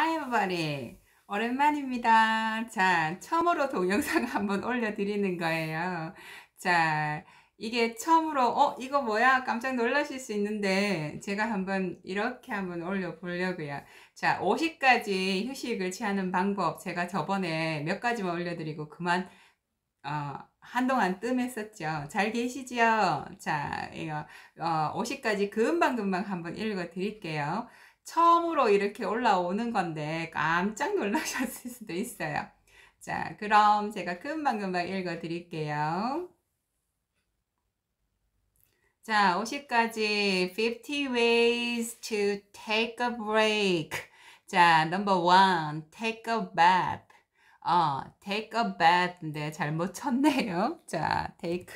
Hi everybody! 오랜만입니다. 자, 처음으로 동영상 한번 올려드리는 거예요. 자, 이게 처음으로, 어, 이거 뭐야? 깜짝 놀라실 수 있는데, 제가 한번 이렇게 한번 올려보려고요. 자, 5 0까지 휴식을 취하는 방법. 제가 저번에 몇 가지만 올려드리고 그만, 어, 한동안 뜸했었죠. 잘 계시지요? 자, 이거, 어, 5 0까지 금방금방 한번 읽어드릴게요. 처음으로 이렇게 올라오는 건데 깜짝 놀라셨을 수도 있어요. 자, 그럼 제가 금방금방 읽어 드릴게요. 자, 50가지 50 ways to take a break. 자, number one, take a bath. 어, take a bath인데 잘못 쳤네요. 자, take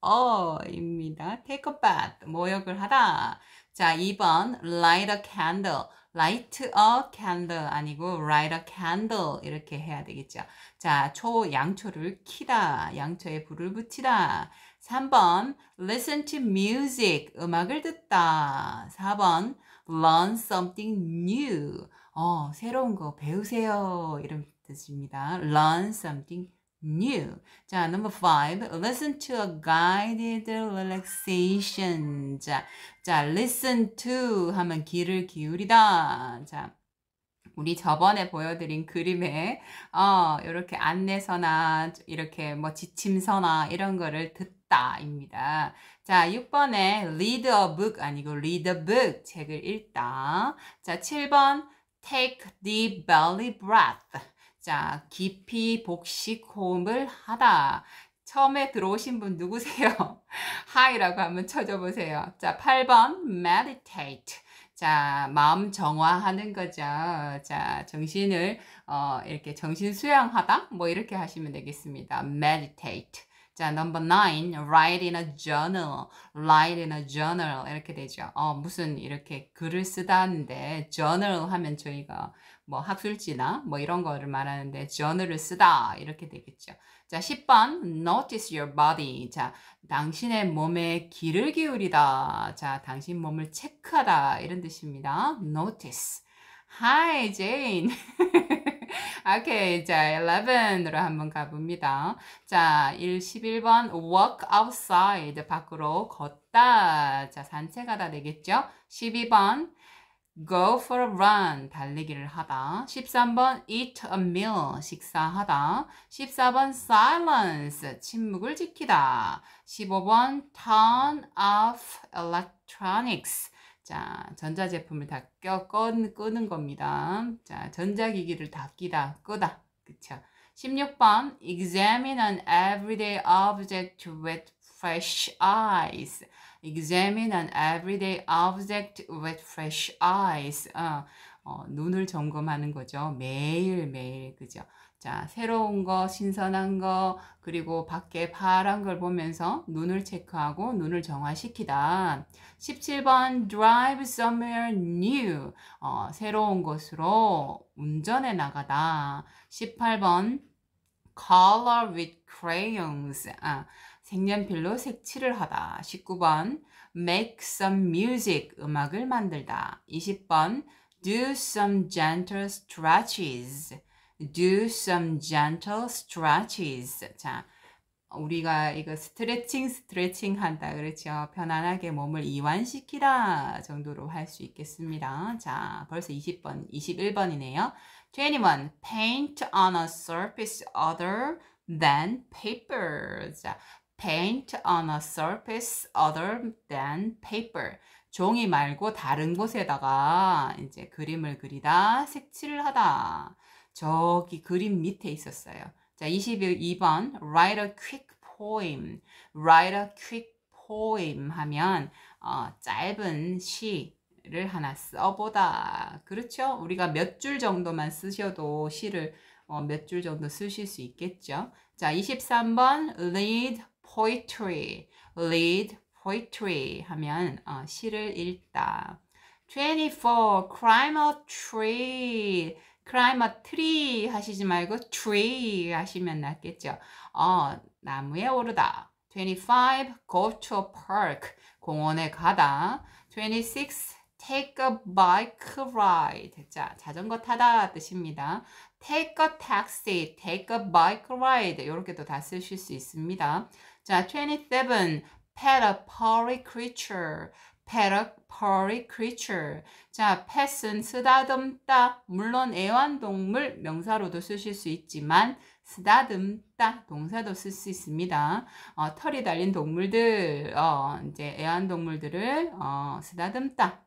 어입니다. take a bath, 모욕을 하다. 자, 2번 light a candle. light a candle 아니고 light a candle 이렇게 해야 되겠죠. 자, 초 양초를 키다. 양초에 불을 붙이다. 3번 listen to music 음악을 듣다. 4번 learn something new 어, 새로운 거 배우세요. 이런 뜻입니다. learn something new. 자, number five. Listen to a guided relaxation. 자, 자, listen to 하면 귀를 기울이다. 자. 우리 저번에 보여드린 그림에 어 이렇게 안내서나 이렇게 뭐 지침서나 이런 거를 듣다입니다. 자, 6번에 read a book 아니고 read a book 책을 읽다. 자, 7번 take deep belly breath 자, 깊이 복식 호흡을 하다. 처음에 들어오신 분 누구세요? 하이라고 한번 쳐줘보세요. 자, 8번 meditate. 자, 마음 정화하는 거죠. 자, 정신을, 어, 이렇게 정신 수양하다? 뭐 이렇게 하시면 되겠습니다. meditate. 자, number nine, write in a journal, write in a journal 이렇게 되죠. 어, 무슨 이렇게 글을 쓰다는데 journal 하면 저희가 뭐 학술지나 뭐 이런 거를 말하는데 journal을 쓰다 이렇게 되겠죠. 자, 10번 notice your body. 자, 당신의 몸에 귀를 기울이다. 자, 당신 몸을 체크하다 이런 뜻입니다. notice. Hi, Jane. 오케이. 자, 11으로 한번 가봅니다. 자, 1, 11번. walk outside. 밖으로 걷다. 자, 산책하다 되겠죠? 12번. go for a run. 달리기를 하다. 13번. eat a meal. 식사하다. 14번. silence. 침묵을 지키다. 15번. turn off electronics. 자, 전자제품을 다 껴, 꺼, 끄는 겁니다. 자, 전자기기를 다 끼다, 끄다. 그쵸? 16번, examine an everyday object with fresh eyes. examine an everyday object with fresh eyes. 어, 어, 눈을 점검하는 거죠. 매일매일. 그죠? 자, 새로운 거, 신선한 거, 그리고 밖에 파란 걸 보면서 눈을 체크하고 눈을 정화시키다. 17번 drive somewhere new. 어, 새로운 곳으로 운전해 나가다. 18번 color with crayons. 아, 색연필로 색칠을 하다. 19번 make some music. 음악을 만들다. 20번 do some gentle stretches. do some gentle stretches. 자, 우리가 이거 스트레칭 스트레칭 한다 그렇죠? 편안하게 몸을 이완시키라 정도로 할 수 있겠습니다. 자, 벌써 20번, 21번이네요. 21. Paint on a surface other than paper. 자, paint on a surface other than paper. 종이 말고 다른 곳에다가 이제 그림을 그리다, 색칠을 하다. 저기 그림 밑에 있었어요. 자, 22번 write a quick poem. write a quick poem 하면 어, 짧은 시를 하나 써보다. 그렇죠? 우리가 몇 줄 정도만 쓰셔도 시를 어, 몇줄 정도 쓰실 수 있겠죠. 자, 23번 read poetry. read poetry 하면 어, 시를 읽다. 24 climb a tree. climb a tree 하시지 말고 tree 하시면 낫겠죠. 어, 나무에 오르다. 25. go to a park. 공원에 가다. 26. take a bike ride. 자, 자전거 타다 뜻입니다. take a taxi, take a bike ride. 이렇게도 다 쓰실 수 있습니다. 자, 27. pet a furry creature. parrot, p r y creature. 자, pet은 쓰다듬다. 물론 애완동물 명사로도 쓰실 수 있지만 쓰다듬다 동사도 쓸 수 있습니다. 어, 털이 달린 동물들, 어, 이제 애완동물들을 어, 쓰다듬다.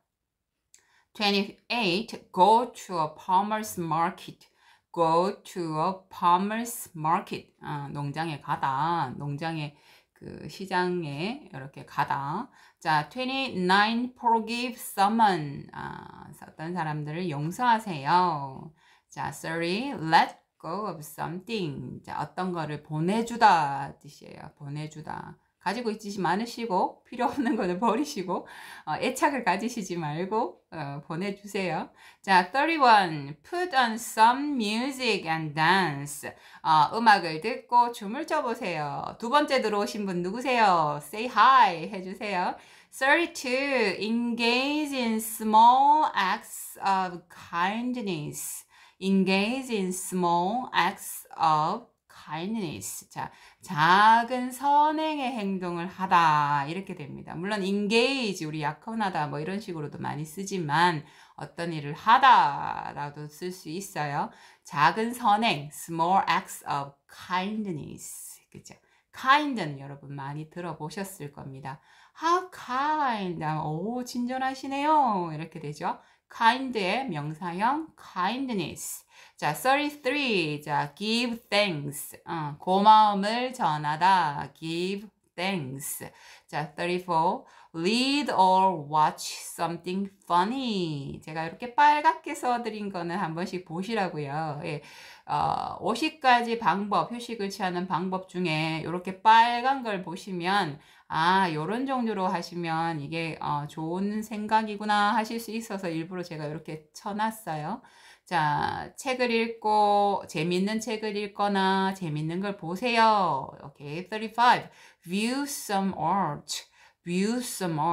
28. Go to a farmer's market. Go to a farmer's market. 어, 농장에 가다. 농장에 그 시장에 이렇게 가다. 자, 29 forgive someone. 아, 어떤 사람들을 용서하세요. 자, s o let go of something. 자, 어떤 거를 보내주다 뜻이에요. 보내주다. 가지고 있지 많으시고 필요 없는 거는 버리시고 어, 애착을 가지시지 말고 어, 보내주세요. 자, 31. Put on some music and dance. 어, 음악을 듣고 춤을 춰보세요. 두 번째 들어오신 분 누구세요? Say hi 해주세요. 32. Engage in small acts of kindness. Engage in small acts of kindness. 자, 작은 선행의 행동을 하다. 이렇게 됩니다. 물론 engage, 우리 약혼하다 뭐 이런 식으로도 많이 쓰지만 어떤 일을 하다라도 쓸 수 있어요. 작은 선행, small acts of kindness. 그죠? kind는 여러분 많이 들어보셨을 겁니다. How kind. 오, 친절하시네요. 이렇게 되죠. kind의 명사형 kindness. 자, 33. 자, give thanks. 어, 고마움을 전하다. give thanks. 자, 34. read or watch something funny. 제가 이렇게 빨갛게 써드린 거는 한 번씩 보시라고요. 예. 어, 50가지 방법, 휴식을 취하는 방법 중에 이렇게 빨간 걸 보시면 아, 요런 종류로 하시면 이게 어, 좋은 생각이구나 하실 수 있어서 일부러 제가 이렇게 쳐놨어요. 자, 책을 읽고 재밌는 책을 읽거나 재밌는 걸 보세요. 오케이, okay, 35. View some art. view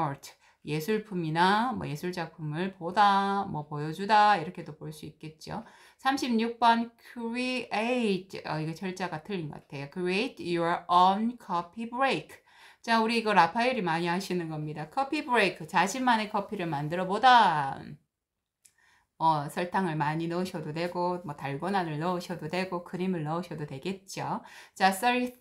art 예술품이나 뭐 예술작품을 보다, 뭐 보여주다 이렇게도 볼 수 있겠죠. 36번 create 어, 이거 절자가 틀린 것 같아요. create your own coffee break 자 우리 이거 라파엘이 많이 하시는 겁니다. 커피 브레이크 자신만의 커피를 만들어 보다 어, 설탕을 많이 넣으셔도 되고 뭐 달고나를 넣으셔도 되고 크림을 넣으셔도 되겠죠. 자37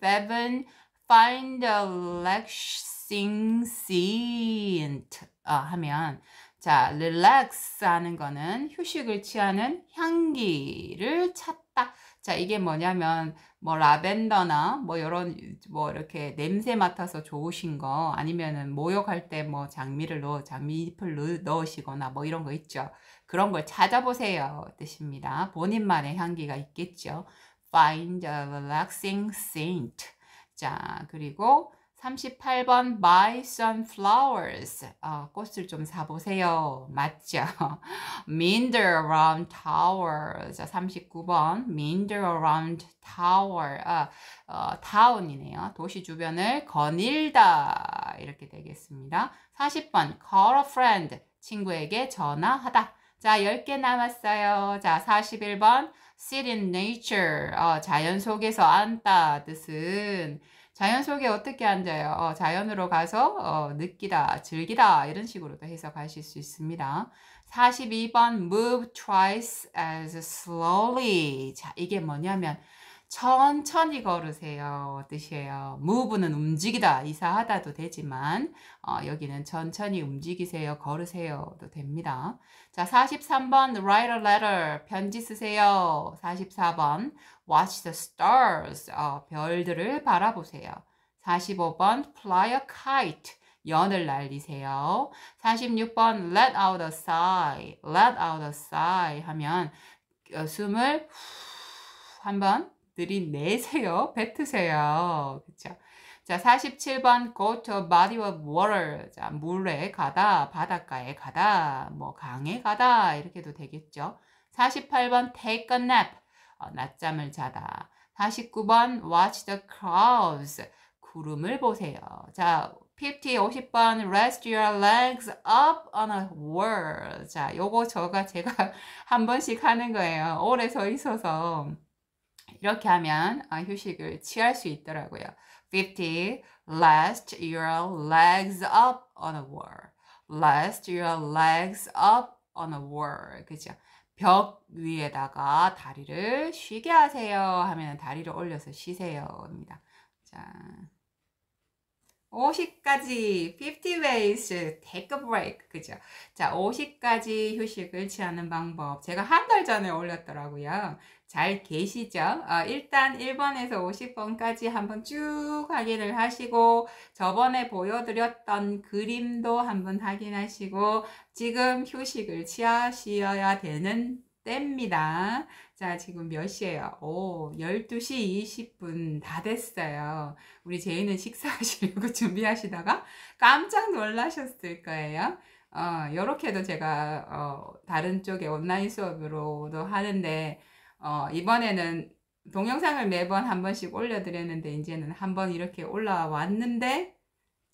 find a lecture i n s e n s n t 어, 하면 자, relax 하는 거는 휴식을 취하는 향기를 찾다. 자, 이게 뭐냐면 뭐 라벤더나 뭐 이런 뭐 이렇게 냄새 맡아서 좋으신 거 아니면은 모욕할 때 뭐 장미를 넣어 장미잎을 넣으시거나 뭐 이런 거 있죠. 그런 걸 찾아보세요 뜻입니다. 본인만의 향기가 있겠죠. Find a relaxing scent. 자, 그리고 38번 buy sunflowers 어, 꽃을 좀 사보세요 맞죠 minder around towers 39번 minder around tower 아, 어, town이네요 도시 주변을 거닐다 이렇게 되겠습니다 40번 call a friend 친구에게 전화하다 자 10개 남았어요 자 41번 sit in nature 어, 자연 속에서 앉다 뜻은 자연 속에 어떻게 앉아요? 어, 자연으로 가서 어, 느끼다, 즐기다 이런 식으로도 해석하실 수 있습니다. 42번 move twice as slowly. 자, 이게 뭐냐면 천천히 걸으세요. 뜻이에요. 무브는 움직이다, 이사하다도 되지만 어, 여기는 천천히 움직이세요, 걸으세요도 됩니다. 자, 43번 write a letter, 편지 쓰세요. 44번 watch the stars, 어, 별들을 바라보세요. 45번 fly a kite, 연을 날리세요. 46번 let out a sigh, let out a sigh 하면 어, 숨을 한번 들이 내세요. 뱉으세요. 그렇죠? 자, 47번 go to a body of water. 자, 물에 가다, 바닷가에 가다, 뭐 강에 가다 이렇게도 되겠죠. 48번 take a nap. 어, 낮잠을 자다. 49번 watch the clouds. 구름을 보세요. 자, 50, 50번 rest your legs up on a wall. 자, 요거 저가 제가 한 번씩 하는 거예요. 오래 서 있어서. 이렇게 하면 아, 휴식을 취할 수 있더라고요. 50. Lest your legs up on a wall. Lest your legs up on a wall. 그죠? 벽 위에다가 다리를 쉬게 하세요 하면 다리를 올려서 쉬세요. 입니다. 자. 5 0까지50 ways take a break 그죠? 자 50가지 휴식을 취하는 방법 제가 한 달 전에 올렸더라고요 잘 계시죠? 어, 일단 1번에서 50번까지 한번 쭉 확인을 하시고 저번에 보여드렸던 그림도 한번 확인하시고 지금 휴식을 취하셔야 되는 때니다 자, 지금 몇 시예요? 오, 12시 20분 다 됐어요. 우리 제이는 식사하시려고 준비하시다가 깜짝 놀라셨을 거예요. 어, 요렇게도 제가, 어, 다른 쪽에 온라인 수업으로도 하는데, 어, 이번에는 동영상을 매번 한 번씩 올려드렸는데, 이제는 한 번 이렇게 올라왔는데,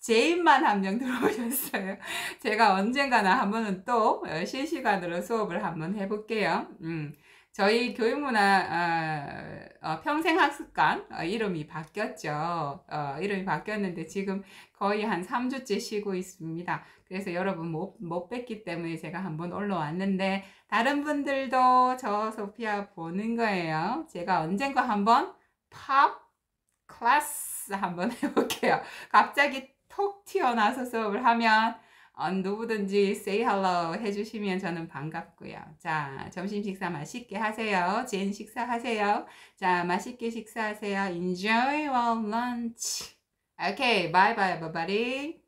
제인만 한 명 들어오셨어요. 제가 언젠가나 한 번은 또 어, 실시간으로 수업을 한번 해볼게요. 음, 저희 교육문화 아, 어, 어, 평생학습관 어, 이름이 바뀌었죠. 어, 이름이 바뀌었는데 지금 거의 한 3주째 쉬고 있습니다. 그래서 여러분 못, 못 뵙기 때문에 제가 한번 올라왔는데 다른 분들도 저 소피아 보는 거예요. 제가 언젠가 한 번 팝 클래스 한번 해볼게요. 갑자기 톡 튀어나와서 수업을 하면 어, 누구든지 say hello 해주시면 저는 반갑고요. 자, 점심 식사 맛있게 하세요. 젠 식사하세요. 자, 맛있게 식사하세요. Enjoy your lunch. Okay, bye bye, everybody.